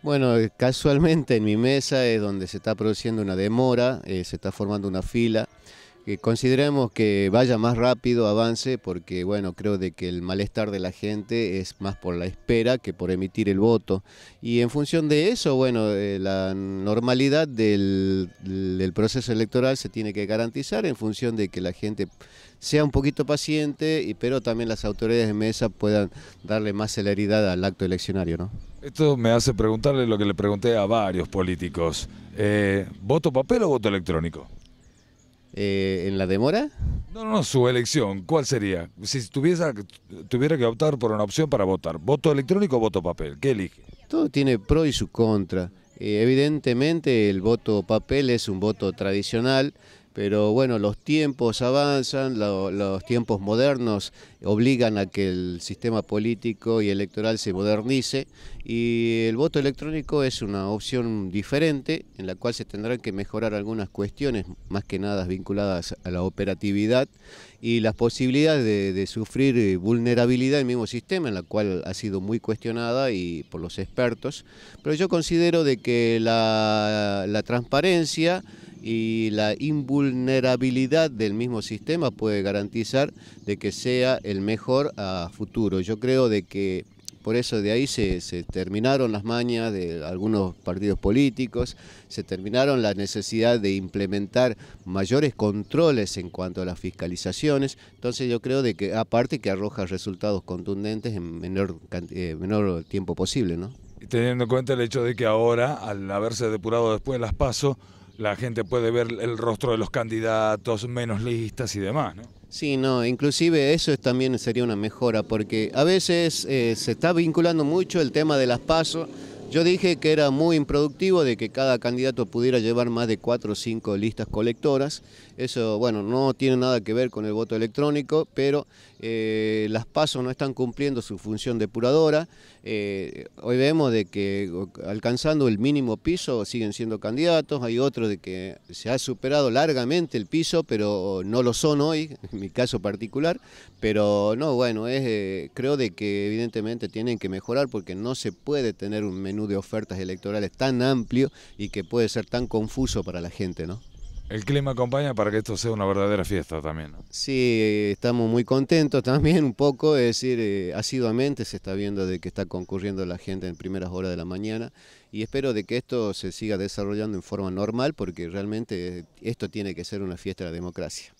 Bueno, eh, casualmente en mi mesa es donde se está produciendo una demora, eh, se está formando una fila. consideremos que vaya más rápido, avance, porque bueno, creo de que el malestar de la gente es más por la espera que por emitir el voto. Y en función de eso, bueno, eh, la normalidad del, proceso electoral se tiene que garantizar en función de que la gente sea un poquito paciente, y, pero también las autoridades de mesa puedan darle más celeridad al acto eleccionario, ¿no? Esto me hace preguntarle lo que le pregunté a varios políticos. Eh, ¿Voto papel o voto electrónico? Eh, ¿En la demora? No, no, no, su elección. ¿Cuál sería? Si tuviera, tuviera que optar por una opción para votar, ¿voto electrónico o voto papel? ¿Qué elige? Todo tiene pro y su contra. Eh, evidentemente el voto papel es un voto tradicional, pero bueno, los tiempos avanzan, los tiempos modernos obligan a que el sistema político y electoral se modernice y el voto electrónico es una opción diferente en la cual se tendrán que mejorar algunas cuestiones, más que nada vinculadas a la operatividad y las posibilidades de, sufrir eh, vulnerabilidad del mismo sistema, en la cual ha sido muy cuestionada y por los expertos. Pero yo considero de que la, la transparencia y la invulnerabilidad del mismo sistema puede garantizar de que sea el mejor a futuro. Yo creo de que por eso de ahí se, terminaron las mañas de algunos partidos políticos, se terminaron la necesidad de implementar mayores controles en cuanto a las fiscalizaciones. Entonces yo creo de que aparte que arroja resultados contundentes en menor, eh, menor tiempo posible. ¿no? Teniendo en cuenta el hecho de que ahora, al haberse depurado después las pasos, la gente puede ver el rostro de los candidatos, menos listas y demás, ¿no? Sí, no, inclusive eso también sería una mejora, porque a veces eh, se está vinculando mucho el tema de las pasos yo dije que era muy improductivo de que cada candidato pudiera llevar más de cuatro o cinco listas colectoras. Eso, bueno, no tiene nada que ver con el voto electrónico, pero eh, las PASO no están cumpliendo su función depuradora. Eh, hoy vemos de que alcanzando el mínimo piso siguen siendo candidatos. Hay otros de que se ha superado largamente el piso, pero no lo son hoy, en mi caso particular. Pero no, bueno, eh, creo de que evidentemente tienen que mejorar porque no se puede tener un menú de ofertas electorales tan amplio y que puede ser tan confuso para la gente, ¿no? El clima acompaña para que esto sea una verdadera fiesta también. Sí, estamos muy contentos también un poco, es decir, eh, asiduamente se está viendo de que está concurriendo la gente en primeras horas de la mañana y espero de que esto se siga desarrollando en forma normal porque realmente eh, esto tiene que ser una fiesta de la democracia.